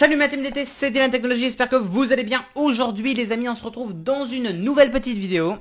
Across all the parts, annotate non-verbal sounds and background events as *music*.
Salut ma team d'été, c'est Dylan Technologie. j'espère que vous allez bien. Aujourd'hui les amis, on se retrouve dans une nouvelle petite vidéo.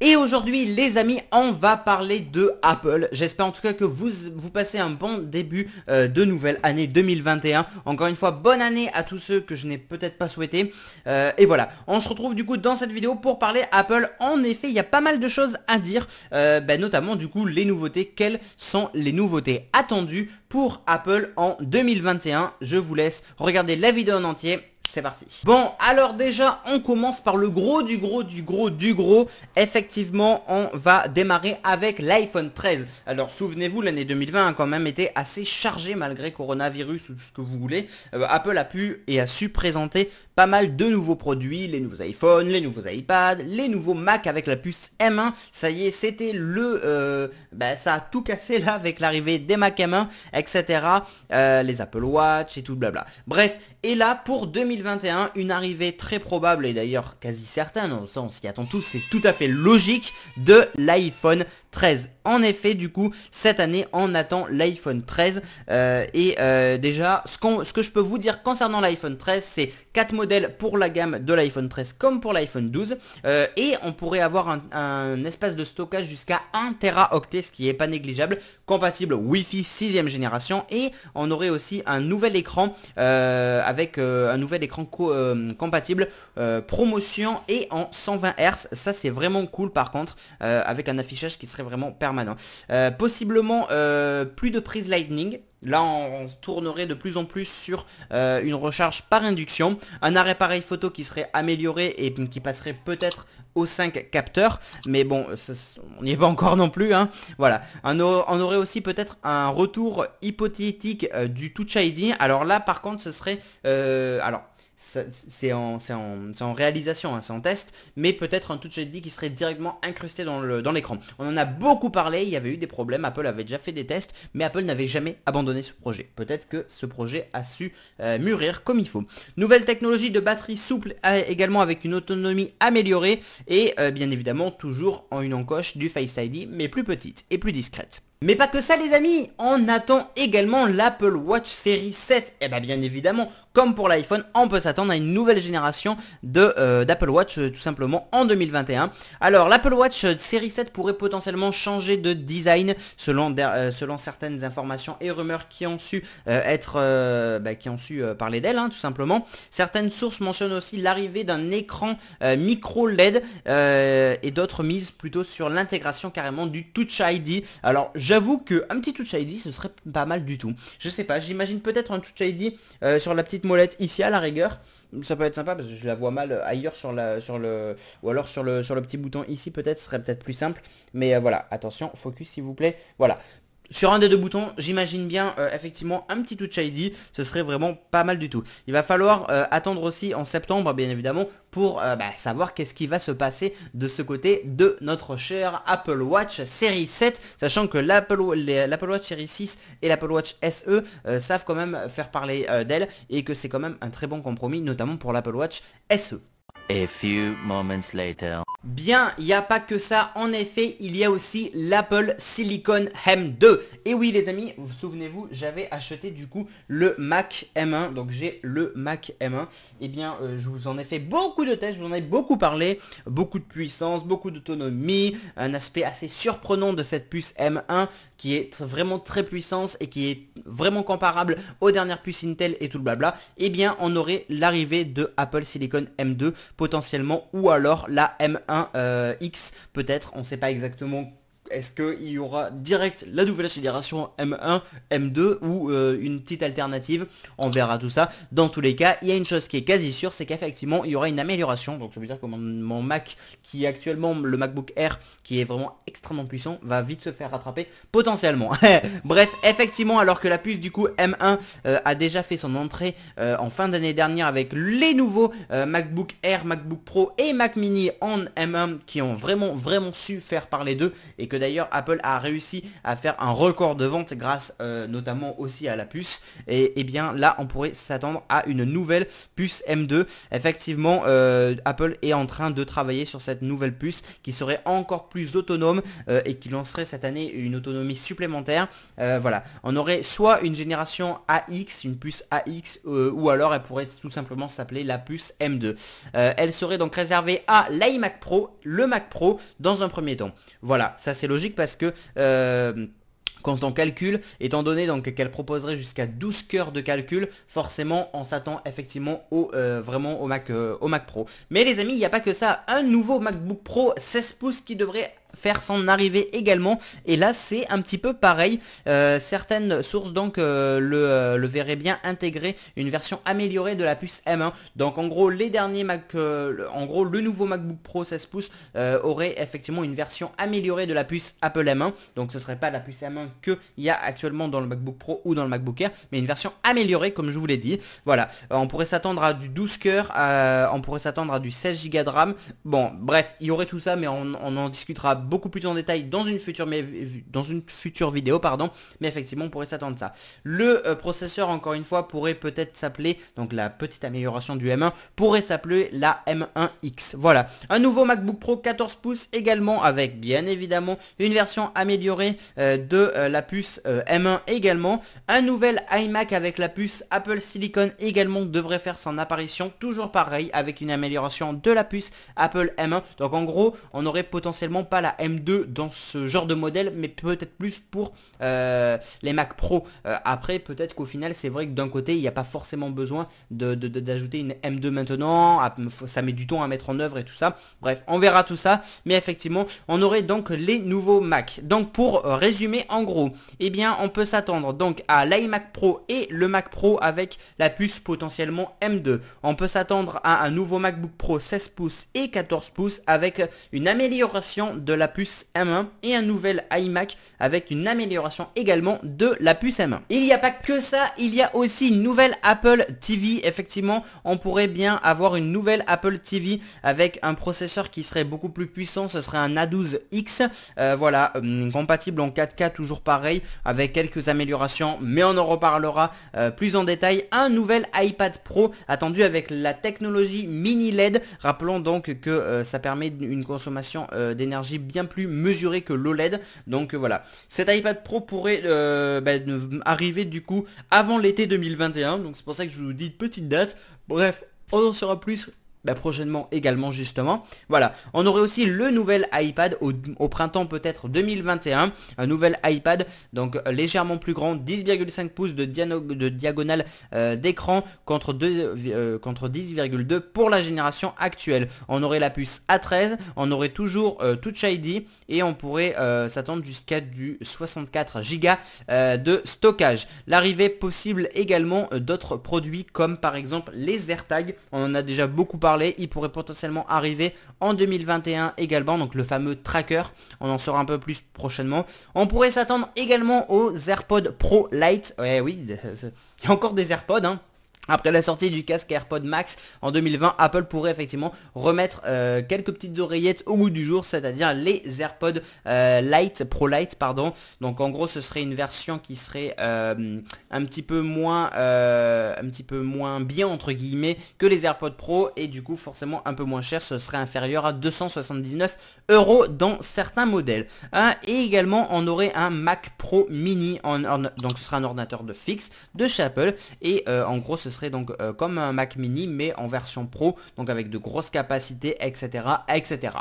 Et aujourd'hui les amis on va parler de Apple J'espère en tout cas que vous, vous passez un bon début euh, de nouvelle année 2021 Encore une fois bonne année à tous ceux que je n'ai peut-être pas souhaité euh, Et voilà on se retrouve du coup dans cette vidéo pour parler Apple En effet il y a pas mal de choses à dire euh, ben, Notamment du coup les nouveautés Quelles sont les nouveautés attendues pour Apple en 2021 Je vous laisse regarder la vidéo en entier c'est parti. Bon, alors déjà, on commence par le gros du gros du gros du gros. Effectivement, on va démarrer avec l'iPhone 13. Alors, souvenez-vous, l'année 2020 a quand même été assez chargée malgré coronavirus ou tout ce que vous voulez. Euh, Apple a pu et a su présenter pas mal de nouveaux produits, les nouveaux iPhones, les nouveaux iPads, les nouveaux Mac avec la puce M1. Ça y est, c'était le... Euh, ben, ça a tout cassé là avec l'arrivée des Mac M1, etc. Euh, les Apple Watch et tout blabla. Bref, et là pour 2021, une arrivée très probable et d'ailleurs quasi certaine, ça sens s'y attend tous, c'est tout à fait logique, de l'iPhone 13. En effet, du coup, cette année, on attend l'iPhone 13. Euh, et euh, déjà, ce, que je peux vous dire concernant l'iPhone 13, c'est 4 modèles pour la gamme de l'iPhone 13 comme pour l'iPhone 12. Euh, et on pourrait avoir un, espace de stockage jusqu'à 1 Teraoctet, ce qui est pas négligeable, compatible Wi-Fi 6ème génération. Et on aurait aussi un nouvel écran avec un nouvel écran compatible promotion et en 120 Hz. Ça, c'est vraiment cool par contre, avec un affichage qui serait vraiment permanent. Euh, possiblement euh, plus de prise lightning. Là, on, se tournerait de plus en plus sur euh, une recharge par induction. Un arrêt pareil photo qui serait amélioré et qui passerait peut-être aux 5 capteurs. Mais bon, on n'y est pas encore non plus. Hein. Voilà. On, on, aurait aussi peut-être un retour hypothétique du Touch ID. Alors là, par contre, ce serait... alors, c'est en, réalisation, hein, c'est en test, mais peut-être un touch ID qui serait directement incrusté dans l'écran. On en a beaucoup parlé, il y avait eu des problèmes, Apple avait déjà fait des tests, mais Apple n'avait jamais abandonné ce projet. Peut-être que ce projet a su euh, mûrir comme il faut. Nouvelle technologie de batterie souple euh, également avec une autonomie améliorée et euh, bien évidemment toujours en une encoche du Face ID, mais plus petite et plus discrète. Mais pas que ça les amis, on attend également l'Apple Watch série 7. Et eh bah ben, bien évidemment, comme pour l'iPhone, on peut s'attendre à une nouvelle génération euh, d'Apple Watch euh, tout simplement en 2021. Alors l'Apple Watch euh, série 7 pourrait potentiellement changer de design selon, selon certaines informations et rumeurs qui ont su être bah, qui ont su parler d'elle hein, tout simplement. Certaines sources mentionnent aussi l'arrivée d'un écran micro LED et d'autres misent plutôt sur l'intégration carrément du Touch ID. Alors J'avoue qu'un petit Touch ID, ce serait pas mal du tout. Je sais pas, j'imagine peut-être un Touch ID euh, sur la petite molette ici à la rigueur. Ça peut être sympa parce que je la vois mal euh, ailleurs sur, la, sur le... Ou alors sur le, sur le petit bouton ici peut-être, ce serait peut-être plus simple. Mais euh, voilà, attention, focus s'il vous plaît. Voilà, sur un des deux boutons, j'imagine bien euh, effectivement un petit touch ID, ce serait vraiment pas mal du tout. Il va falloir euh, attendre aussi en septembre bien évidemment pour euh, bah, savoir qu'est-ce qui va se passer de ce côté de notre cher Apple Watch série 7, sachant que l'Apple Watch série 6 et l'Apple Watch SE savent quand même faire parler d'elle et que c'est quand même un très bon compromis, notamment pour l'Apple Watch SE few Bien, il n'y a pas que ça. En effet, il y a aussi l'Apple Silicon M2. Et oui, les amis, vous souvenez-vous, j'avais acheté du coup le Mac M1. Donc j'ai le Mac M1. Et eh bien, euh, je vous en ai fait beaucoup de tests. Je vous en ai beaucoup parlé. Beaucoup de puissance, beaucoup d'autonomie. Un aspect assez surprenant de cette puce M1 qui est vraiment très puissante et qui est vraiment comparable aux dernières puces Intel et tout le blabla. Et eh bien, on aurait l'arrivée de Apple Silicon M2 potentiellement, ou alors la M1X euh, peut-être, on ne sait pas exactement est-ce qu'il y aura direct la nouvelle génération M1, M2 ou euh, une petite alternative On verra tout ça. Dans tous les cas, il y a une chose qui est quasi sûre, c'est qu'effectivement, il y aura une amélioration. Donc ça veut dire que mon, Mac, qui est actuellement le MacBook Air, qui est vraiment extrêmement puissant, va vite se faire rattraper potentiellement. *laughs* Bref, effectivement, alors que la puce du coup M1 euh, a déjà fait son entrée euh, en fin d'année dernière avec les nouveaux MacBook Air, MacBook Pro et Mac Mini en M1 qui ont vraiment, vraiment su faire parler d'eux et que d'ailleurs Apple a réussi à faire un record de vente grâce euh, notamment aussi à la puce. Et, eh bien là, on pourrait s'attendre à une nouvelle puce M2. Effectivement, euh, Apple est en train de travailler sur cette nouvelle puce qui serait encore plus autonome euh, et qui lancerait cette année une autonomie supplémentaire. voilà, on aurait soit une génération AX, une puce AX, ou alors elle pourrait tout simplement s'appeler la puce M2. elle serait donc réservée à l'iMac Pro, le Mac Pro, dans un premier temps. Voilà, ça c'est logique parce que euh, quand on calcule, étant donné donc qu'elle proposerait jusqu'à 12 cœurs de calcul, forcément on s'attend effectivement au, euh, vraiment au Mac, euh, au Mac Pro. Mais les amis, il n'y a pas que ça, un nouveau MacBook Pro 16 pouces qui devrait faire son arrivée également et là c'est un petit peu pareil euh, certaines sources donc euh, euh, le, verraient bien intégrer une version améliorée de la puce M1 donc en gros les derniers Mac en gros le nouveau MacBook Pro 16 pouces aurait effectivement une version améliorée de la puce Apple M1 donc ce serait pas la puce M1 qu'il y a actuellement dans le MacBook Pro ou dans le MacBook Air mais une version améliorée comme je vous l'ai dit voilà on pourrait s'attendre à du 12 coeur on pourrait s'attendre à du 16 Go de RAM bon bref il y aurait tout ça mais on en discutera beaucoup plus en détail dans une future, dans une future vidéo, pardon, mais effectivement on pourrait s'attendre ça. Le euh, processeur, encore une fois, pourrait peut-être s'appeler, donc la petite amélioration du M1, pourrait s'appeler la M1X. Voilà, un nouveau MacBook Pro 14 pouces également, avec bien évidemment une version améliorée euh, de euh, la puce M1 également. Un nouvel iMac avec la puce Apple Silicon également devrait faire son apparition, toujours pareil, avec une amélioration de la puce Apple M1. Donc en gros, on aurait potentiellement pas la M2 dans ce genre de modèle, mais peut-être plus pour euh, les Mac Pro. Euh, après, peut-être qu'au final, c'est vrai que d'un côté, il n'y a pas forcément besoin d'ajouter de, une M2 maintenant, ça met du temps à mettre en œuvre et tout ça. Bref, on verra tout ça, mais effectivement, on aurait donc les nouveaux Mac. Donc pour euh, résumer, en gros, eh bien, on peut s'attendre donc à l'iMac Pro et le Mac Pro avec la puce potentiellement M2. On peut s'attendre à un nouveau MacBook Pro 16 pouces et 14 pouces avec une amélioration de la puce M1 et un nouvel iMac avec une amélioration également de la puce M1. Il n'y a pas que ça, il y a aussi une nouvelle Apple TV. Effectivement, on pourrait bien avoir une nouvelle Apple TV avec un processeur qui serait beaucoup plus puissant, ce serait un A12X. Euh, voilà, hum, compatible en 4K, toujours pareil, avec quelques améliorations, mais on en reparlera euh, plus en détail. Un nouvel iPad Pro attendu avec la technologie mini LED. Rappelons donc que euh, ça permet une consommation d'énergie bien plus mesuré que l'OLED. Donc euh, voilà, cet iPad Pro pourrait euh, bah, arriver du coup avant l'été 2021. Donc c'est pour ça que je vous dis petite date. Bref, on en saura plus bah, prochainement également justement. Voilà, on aurait aussi le nouvel iPad au, printemps peut-être 2021, un nouvel iPad donc légèrement plus grand, 10,5 pouces de, de diagonale euh, d'écran contre euh, contre 10,2 pour la génération actuelle. On aurait la puce A13, on aurait toujours euh, Touch ID et on pourrait s'attendre jusqu'à du 64 Go de stockage. L'arrivée possible également d'autres produits comme par exemple les AirTags. On en a déjà beaucoup parlé il pourrait potentiellement arriver en 2021 également, donc le fameux tracker, on en saura un peu plus prochainement. On pourrait s'attendre également aux AirPods Pro Lite, ouais oui, *laughs* il y a encore des AirPods, hein après la sortie du casque AirPod Max en 2020, Apple pourrait effectivement remettre euh, quelques petites oreillettes au bout du jour, c'est-à-dire les AirPods euh, Pro Lite, pardon. Donc en gros, ce serait une version qui serait euh, un petit peu moins, un petit peu moins bien entre guillemets que les AirPods Pro et du coup forcément un peu moins cher. Ce serait inférieur à 279 euros dans certains modèles. Hein, et également, on aurait un Mac Pro Mini, donc ce sera un ordinateur de fixe de chez Apple et en gros, ce donc euh, comme un Mac mini mais en version pro, donc avec de grosses capacités, etc. etc.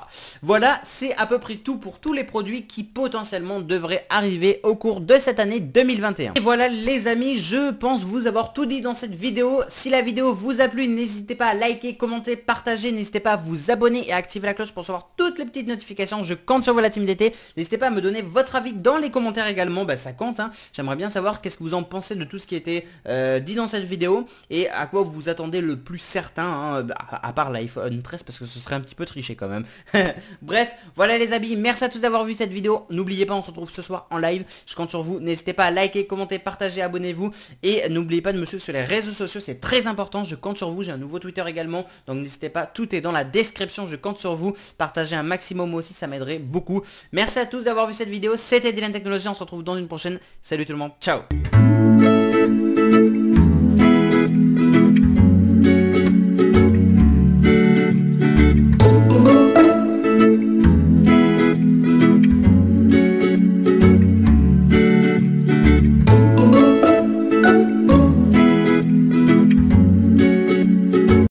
Voilà, c'est à peu près tout pour tous les produits qui potentiellement devraient arriver au cours de cette année 2021. Et voilà les amis, je pense vous avoir tout dit dans cette vidéo. Si la vidéo vous a plu, n'hésitez pas à liker, commenter, partager, n'hésitez pas à vous abonner et à activer la cloche pour savoir toutes les petites notifications. Je compte sur vous la team d'été. N'hésitez pas à me donner votre avis dans les commentaires également. Bah ça compte. Hein. J'aimerais bien savoir qu'est-ce que vous en pensez de tout ce qui était euh, dit dans cette vidéo et à quoi vous vous attendez le plus certain. Hein, à part l'iPhone 13 parce que ce serait un petit peu triché quand même. *laughs* Bref, voilà les amis. Merci à tous d'avoir vu cette vidéo. N'oubliez pas, on se retrouve ce soir en live. Je compte sur vous. N'hésitez pas à liker, commenter, partager, abonnez-vous. Et n'oubliez pas de me suivre sur les réseaux sociaux. C'est très important. Je compte sur vous. J'ai un nouveau Twitter également. Donc n'hésitez pas. Tout est dans la description. Je compte sur vous. Partagez un maximum aussi, ça m'aiderait beaucoup. Merci à tous d'avoir vu cette vidéo, c'était Dylan Technologie, on se retrouve dans une prochaine. Salut tout le monde, ciao